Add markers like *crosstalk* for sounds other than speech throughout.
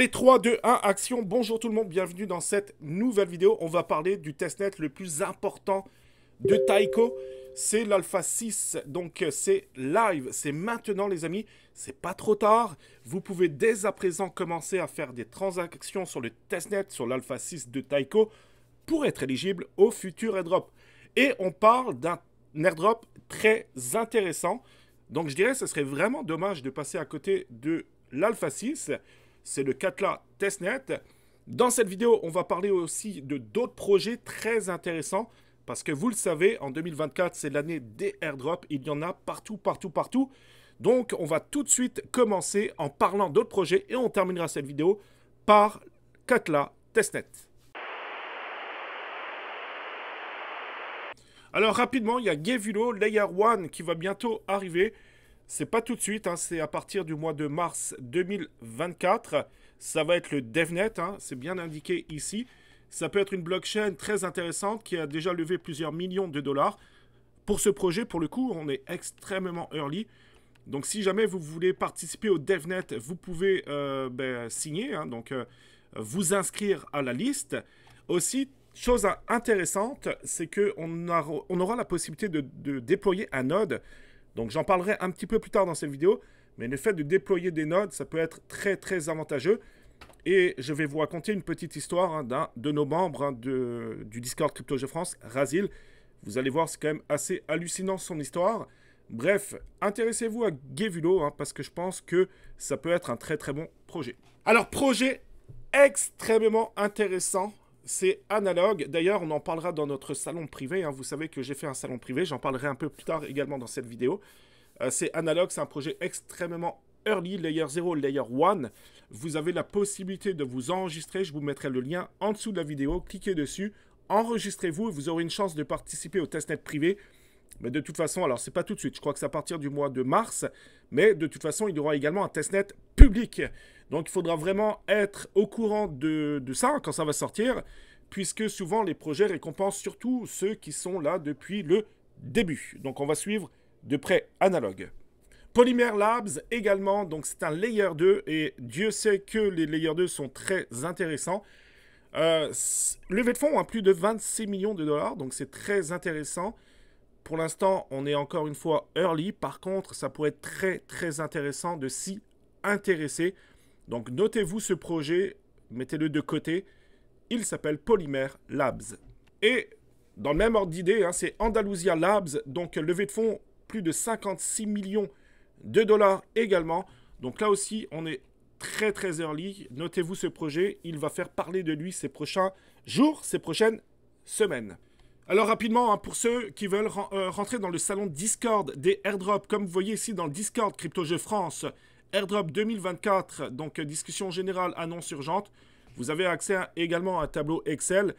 Les 3, 2, 1, action. Bonjour tout le monde, bienvenue dans cette nouvelle vidéo. On va parler du testnet le plus important de Taiko. C'est l'Alpha 6, donc c'est live, c'est maintenant les amis, c'est pas trop tard. Vous pouvez dès à présent commencer à faire des transactions sur le testnet, sur l'Alpha 6 de Taiko, pour être éligible au futur airdrop. Et on parle d'un airdrop très intéressant. Donc je dirais que ce serait vraiment dommage de passer à côté de l'Alpha 6 c'est le Katla Testnet. Dans cette vidéo, on va parler aussi de d'autres projets très intéressants parce que vous le savez, en 2024, c'est l'année des airdrops. Il y en a partout, partout, partout. Donc, on va tout de suite commencer en parlant d'autres projets et on terminera cette vidéo par Katla Testnet. Alors rapidement, il y a Gevulo Layer 1 qui va bientôt arriver. C'est pas tout de suite, hein, c'est à partir du mois de mars 2024. Ça va être le DevNet, hein, c'est bien indiqué ici. Ça peut être une blockchain très intéressante qui a déjà levé plusieurs millions de dollars. Pour ce projet, pour le coup, on est extrêmement early. Donc si jamais vous voulez participer au DevNet, vous pouvez euh, ben, signer, hein, donc euh, vous inscrire à la liste. Aussi, chose intéressante, c'est qu'on on aura la possibilité de déployer un node donc j'en parlerai un petit peu plus tard dans cette vidéo, mais le fait de déployer des nodes, ça peut être très très avantageux. Et je vais vous raconter une petite histoire hein, d'un de nos membres hein, de, du Discord Crypto France, Razil. Vous allez voir, c'est quand même assez hallucinant son histoire. Bref, intéressez-vous à Gevulo, hein, parce que je pense que ça peut être un très très bon projet. Alors, projet extrêmement intéressant c'est analogue. D'ailleurs, on en parlera dans notre salon privé. Hein. Vous savez que j'ai fait un salon privé. J'en parlerai un peu plus tard également dans cette vidéo. Euh, c'est analogue. C'est un projet extrêmement early, layer 0, layer 1. Vous avez la possibilité de vous enregistrer. Je vous mettrai le lien en dessous de la vidéo. Cliquez dessus. Enregistrez-vous et vous aurez une chance de participer au testnet privé. Mais de toute façon, alors c'est pas tout de suite, je crois que c'est à partir du mois de mars, mais de toute façon, il y aura également un testnet public. Donc il faudra vraiment être au courant de, de ça quand ça va sortir puisque souvent les projets récompensent surtout ceux qui sont là depuis le début. Donc on va suivre de près analogue. Polymer Labs également, donc c'est un layer 2 et Dieu sait que les layer 2 sont très intéressants. Euh, Levé de fonds à hein, plus de 26 millions de dollars, donc c'est très intéressant. Pour l'instant, on est encore une fois early. Par contre, ça pourrait être très très intéressant de s'y intéresser. Donc notez-vous ce projet, mettez-le de côté il s'appelle Polymer Labs. Et dans le même ordre d'idée, hein, c'est Andalusia Labs, donc levée de fonds plus de 56 millions de dollars également. Donc là aussi, on est très très early. Notez-vous ce projet, il va faire parler de lui ces prochains jours, ces prochaines semaines. Alors rapidement, hein, pour ceux qui veulent euh, rentrer dans le salon Discord des airdrops, comme vous voyez ici dans le Discord Crypto France, airdrop 2024, donc euh, discussion générale, annonce urgente. Vous avez accès également à un tableau Excel.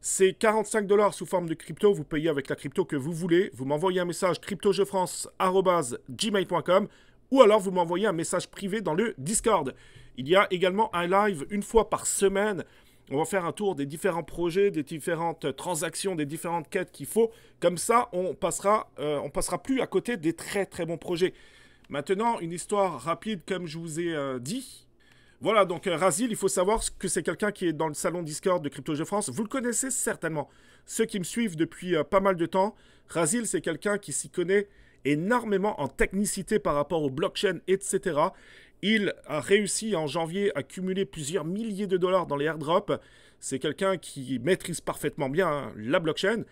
C'est 45 dollars sous forme de crypto. Vous payez avec la crypto que vous voulez. Vous m'envoyez un message cryptojeufrance.gmail.com ou alors vous m'envoyez un message privé dans le Discord. Il y a également un live une fois par semaine. On va faire un tour des différents projets, des différentes transactions, des différentes quêtes qu'il faut. Comme ça, on passera, euh, on passera plus à côté des très très bons projets. Maintenant, une histoire rapide, comme je vous ai euh, dit, voilà, donc euh, Razil, il faut savoir que c'est quelqu'un qui est dans le salon Discord de Crypto France. Vous le connaissez certainement. Ceux qui me suivent depuis euh, pas mal de temps, Razil, c'est quelqu'un qui s'y connaît énormément en technicité par rapport aux blockchains, etc. Il a réussi en janvier à cumuler plusieurs milliers de dollars dans les airdrops. C'est quelqu'un qui maîtrise parfaitement bien hein, la blockchain.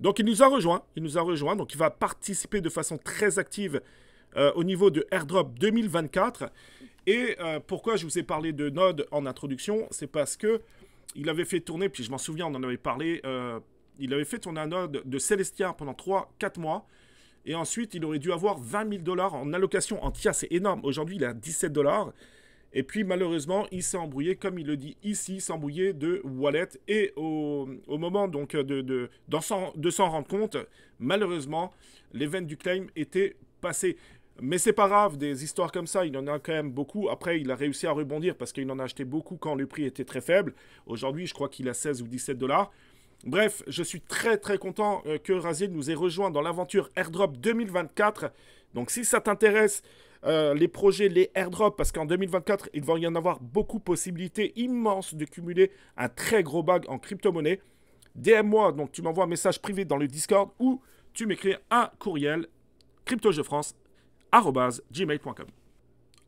Donc il nous a rejoint, il nous a rejoint, donc il va participer de façon très active euh, au niveau de Airdrop 2024. Et euh, pourquoi je vous ai parlé de Node en introduction C'est parce que il avait fait tourner, puis je m'en souviens, on en avait parlé, euh, il avait fait tourner un Node de Celestia pendant 3-4 mois. Et ensuite, il aurait dû avoir 20 000 dollars en allocation en TIA, c'est énorme. Aujourd'hui, il a 17 dollars. Et puis malheureusement, il s'est embrouillé, comme il le dit ici, il s'est de wallet. Et au, moment donc de, de, de s'en rendre compte, malheureusement, l'event du claim était passé. Mais c'est pas grave, des histoires comme ça, il en a quand même beaucoup. Après, il a réussi à rebondir parce qu'il en a acheté beaucoup quand le prix était très faible. Aujourd'hui, je crois qu'il a 16 ou 17 dollars. Bref, je suis très très content euh, que Raziel nous ait rejoint dans l'aventure Airdrop 2024. Donc si ça t'intéresse, euh, les projets, les airdrops, parce qu'en 2024, il va y en avoir beaucoup possibilités immenses de cumuler un très gros bag en crypto-monnaie. DM-moi, donc tu m'envoies un message privé dans le Discord ou tu m'écris un courriel France.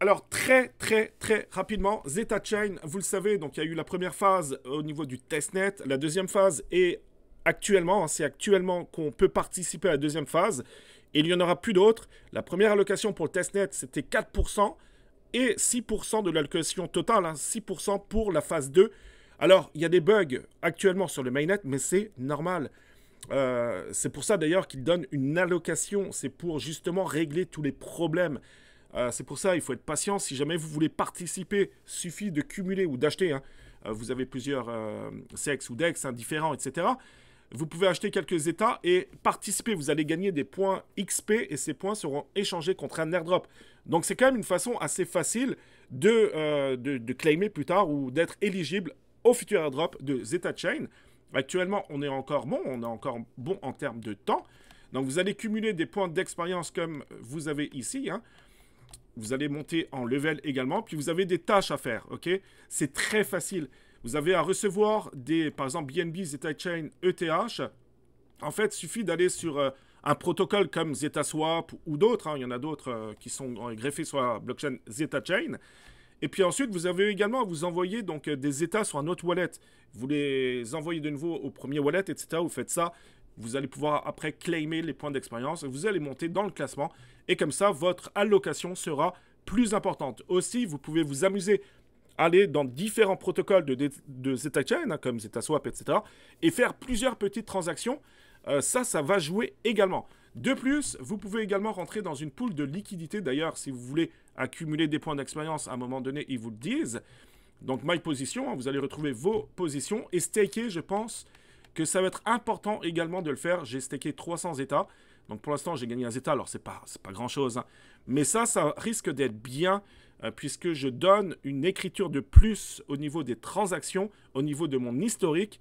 Alors très très très rapidement, Zeta Chain, vous le savez, donc il y a eu la première phase au niveau du testnet, la deuxième phase est actuellement, hein, c'est actuellement qu'on peut participer à la deuxième phase, et il n'y en aura plus d'autres. La première allocation pour le testnet, c'était 4%, et 6% de l'allocation totale, 6% hein, pour la phase 2. Alors il y a des bugs actuellement sur le mainnet, mais c'est normal. Euh, c'est pour ça d'ailleurs qu'il donne une allocation. C'est pour justement régler tous les problèmes. Euh, c'est pour ça il faut être patient. Si jamais vous voulez participer, suffit de cumuler ou d'acheter. Hein. Euh, vous avez plusieurs sexes ou dex hein, différents, etc. Vous pouvez acheter quelques états et participer. Vous allez gagner des points XP et ces points seront échangés contre un airdrop. Donc c'est quand même une façon assez facile de, de, de claimer plus tard ou d'être éligible au futur airdrop de Zeta Chain. Actuellement, on est encore bon, on est encore bon en termes de temps. Donc vous allez cumuler des points d'expérience comme vous avez ici. Hein. Vous allez monter en level également, puis vous avez des tâches à faire, ok C'est très facile. Vous avez à recevoir des, par exemple, BNB, Zeta Chain, ETH. En fait, il suffit d'aller sur euh, un protocole comme ZetaSwap ou d'autres. Hein. Il y en a d'autres euh, qui sont euh, greffés sur la blockchain Zeta Chain. Et puis ensuite, vous avez également à vous envoyer donc euh, des états sur un autre wallet. Vous les envoyez de nouveau au premier wallet, etc. Vous faites ça. Vous allez pouvoir après claimer les points d'expérience. Vous allez monter dans le classement. Et comme ça, votre allocation sera plus importante. Aussi, vous pouvez vous amuser aller dans différents protocoles de, de ZetaChain, hein, comme ZetaSwap, etc., et faire plusieurs petites transactions. Euh, ça, ça va jouer également. De plus, vous pouvez également rentrer dans une pool de liquidité. D'ailleurs, si vous voulez accumuler des points d'expérience. À un moment donné, ils vous le disent. Donc, my position, hein, vous allez retrouver vos positions. Et staker, je pense que ça va être important également de le faire. J'ai staké 300 états. Donc, pour l'instant, j'ai gagné un état. Alors, c'est pas, pas grand-chose. Hein. Mais ça, ça risque d'être bien euh, puisque je donne une écriture de plus au niveau des transactions, au niveau de mon historique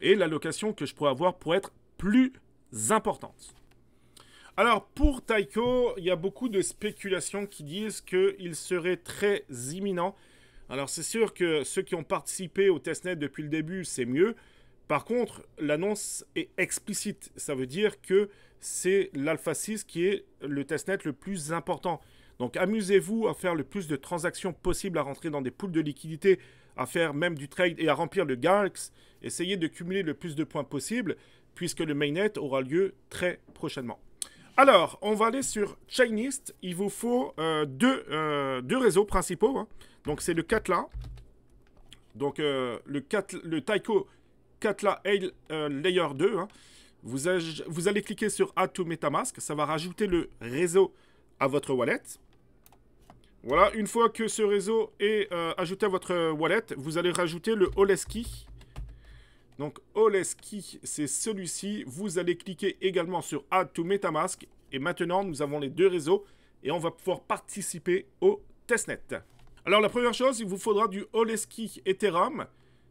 et l'allocation que je pourrais avoir pour être plus importante. Alors, pour Taiko, il y a beaucoup de spéculations qui disent qu'il serait très imminent. Alors, c'est sûr que ceux qui ont participé au testnet depuis le début, c'est mieux. Par contre, l'annonce est explicite. Ça veut dire que c'est l'Alpha 6 qui est le testnet le plus important. Donc amusez-vous à faire le plus de transactions possible, à rentrer dans des poules de liquidités, à faire même du trade et à remplir le GALX. Essayez de cumuler le plus de points possible, puisque le mainnet aura lieu très prochainement. Alors, on va aller sur Chainlist. Il vous faut euh, euh, deux, réseaux principaux. Hein. Donc, c'est le Katla. Donc, euh, le, le Taiko Katla Hail Layer 2. Hein. Vous, vous, allez cliquer sur Add to Metamask. Ça va rajouter le réseau à votre wallet. Voilà, une fois que ce réseau est ajouté à votre wallet, vous allez rajouter le Oleski donc Oleski, c'est celui-ci. Vous allez cliquer également sur Add to MetaMask. Et maintenant, nous avons les deux réseaux et on va pouvoir participer au testnet. Alors la première chose, il vous faudra du Oleski Ethereum.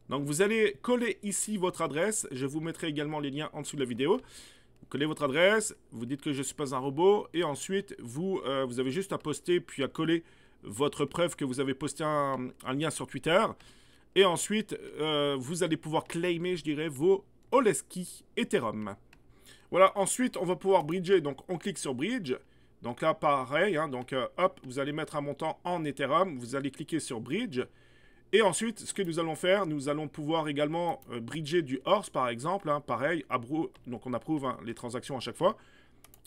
Donc vous allez coller ici votre adresse. Je vous mettrai également les liens en dessous de la vidéo. Vous collez votre adresse, vous dites que je ne suis pas un robot. Et ensuite, vous, euh, vous avez juste à poster puis à coller votre preuve que vous avez posté un lien sur Twitter. Et ensuite, euh, vous allez pouvoir claimer, je dirais, vos Oleski Ethereum. Voilà, ensuite, on va pouvoir bridger. Donc, on clique sur Bridge. Donc là, pareil. Hein. donc, euh, hop, vous allez mettre un montant en Ethereum. Vous allez cliquer sur Bridge. Et ensuite, ce que nous allons faire, nous allons pouvoir également euh, bridger du Horse, par exemple. Hein. pareil, donc on approuve hein, les transactions à chaque fois.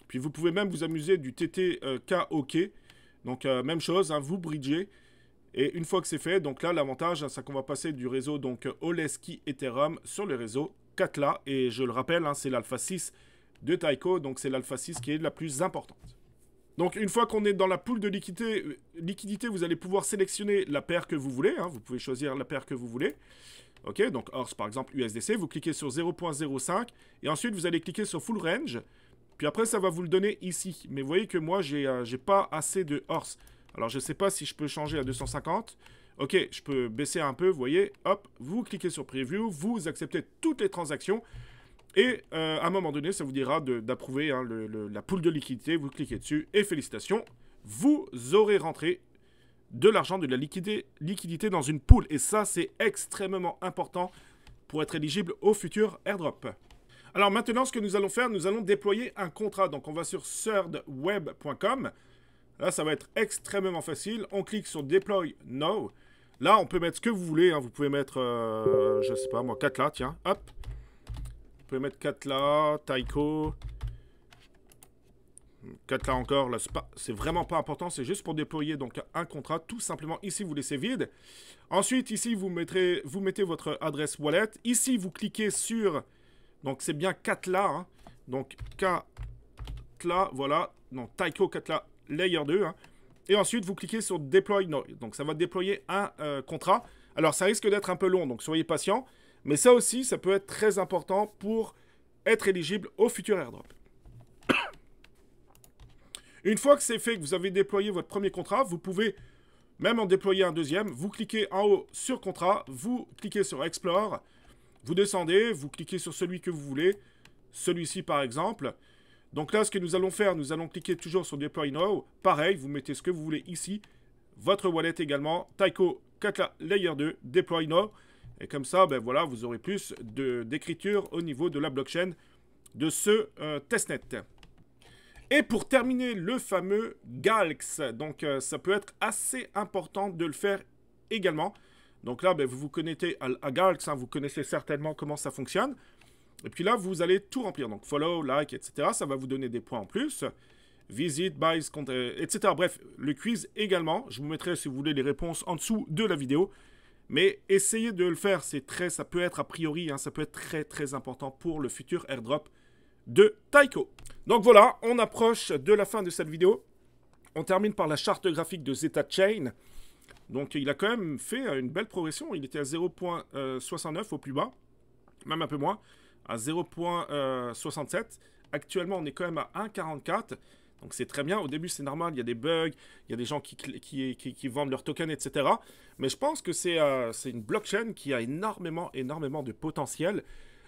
Puis, vous pouvez même vous amuser du TTKOK. OK. Donc, même chose, vous bridgez. Et une fois que c'est fait, donc là, l'avantage, hein, c'est qu'on va passer du réseau donc Oleski Ethereum sur le réseau Katla. Et je le rappelle, hein, c'est l'Alpha 6 de Taiko, donc c'est l'Alpha 6 qui est la plus importante. Donc une fois qu'on est dans la poule de liquidité, euh, liquidité, vous allez pouvoir sélectionner la paire que vous voulez. Hein. vous pouvez choisir la paire que vous voulez. Ok, donc Horse par exemple USDC, vous cliquez sur 0.05 et ensuite vous allez cliquer sur Full Range. Puis après ça va vous le donner ici. Mais vous voyez que moi j'ai n'ai euh, pas assez de Horse. Alors, je ne sais pas si je peux changer à 250. Ok, je peux baisser un peu, vous voyez. Hop, vous cliquez sur Preview, vous acceptez toutes les transactions. Et euh, à un moment donné, ça vous dira d'approuver hein, la poule de liquidité. Vous cliquez dessus et félicitations, vous aurez rentré de l'argent, de la liquidité, liquidité dans une poule. Et ça, c'est extrêmement important pour être éligible au futur airdrop. Alors maintenant, ce que nous allons faire, nous allons déployer un contrat. Donc on va sur thirdweb.com ». Là, ça va être extrêmement facile. On clique sur Deploy Now. Là, on peut mettre ce que vous voulez. Hein. Vous pouvez mettre, euh, je sais pas moi, 4 là, tiens. Hop. Vous pouvez mettre 4 là, Taiko. 4 là encore, là c'est vraiment pas important, c'est juste pour déployer donc un contrat, tout simplement ici vous laissez vide. Ensuite ici vous, mettrez, vous mettez votre adresse wallet, ici vous cliquez sur, donc c'est bien Katla, là. Hein. donc Katla, voilà, non Taiko là. Layer 2. Hein. Et ensuite, vous cliquez sur Deploy. Donc, ça va déployer un euh, contrat. Alors, ça risque d'être un peu long, donc soyez patient. Mais ça aussi, ça peut être très important pour être éligible au futur airdrop. *coughs* Une fois que c'est fait, que vous avez déployé votre premier contrat, vous pouvez même en déployer un deuxième. Vous cliquez en haut sur contrat, vous cliquez sur Explore, vous descendez, vous cliquez sur celui que vous voulez, celui-ci par exemple. Donc là, ce que nous allons faire, nous allons cliquer toujours sur Deploy Now. Pareil, vous mettez ce que vous voulez ici. Votre wallet également. Taiko Katla Layer 2, Deploy Now. Et comme ça, ben voilà, vous aurez plus d'écriture au niveau de la blockchain de ce euh, testnet. Et pour terminer, le fameux Galx. Donc euh, ça peut être assez important de le faire également. Donc là, ben, vous vous connectez à, Galx, hein. vous connaissez certainement comment ça fonctionne. Et puis là, vous allez tout remplir. Donc follow, like, etc. Ça va vous donner des points en plus. Visit, buys, euh, etc. Bref, le quiz également. Je vous mettrai, si vous voulez, les réponses en dessous de la vidéo. Mais essayez de le faire. C'est très, ça peut être a priori, hein, ça peut être très très important pour le futur airdrop de Taiko. Donc voilà, on approche de la fin de cette vidéo. On termine par la charte graphique de Zeta Chain. Donc il a quand même fait euh, une belle progression. Il était à 0.69 euh, au plus bas, même un peu moins à 0.67. Actuellement, on est quand même à 1.44. Donc c'est très bien. Au début, c'est normal. Il y a des bugs, il y a des gens qui, qui, qui, vendent leurs tokens, etc. Mais je pense que euh, c'est une blockchain qui a énormément, énormément de potentiel.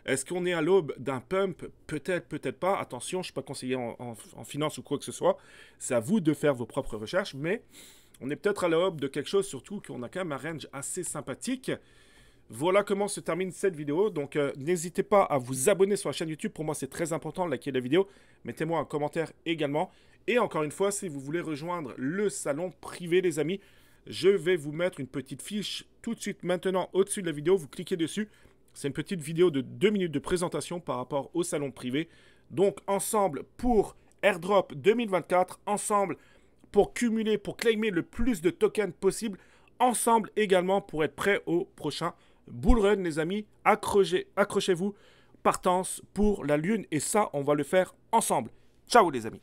Est-ce qu'on est à l'aube d'un pump Peut-être, peut-être pas. Attention, je ne suis pas conseiller en, en, finance ou quoi que ce soit. C'est à vous de faire vos propres recherches. Mais on est peut-être à l'aube de quelque chose, surtout qu'on a quand même un range assez sympathique. Voilà comment se termine cette vidéo. Donc euh, n'hésitez pas à vous abonner sur la chaîne YouTube. Pour moi, c'est très important. liker la vidéo. Mettez-moi un commentaire également. Et encore une fois, si vous voulez rejoindre le salon privé, les amis, je vais vous mettre une petite fiche tout de suite maintenant au-dessus de la vidéo. Vous cliquez dessus. C'est une petite vidéo de 2 minutes de présentation par rapport au salon privé. Donc ensemble pour Airdrop 2024, ensemble pour cumuler, pour claimer le plus de tokens possible, ensemble également pour être prêt au prochain Bull Run, les amis, accrochez-vous, partance pour la Lune, et ça, on va le faire ensemble. Ciao les amis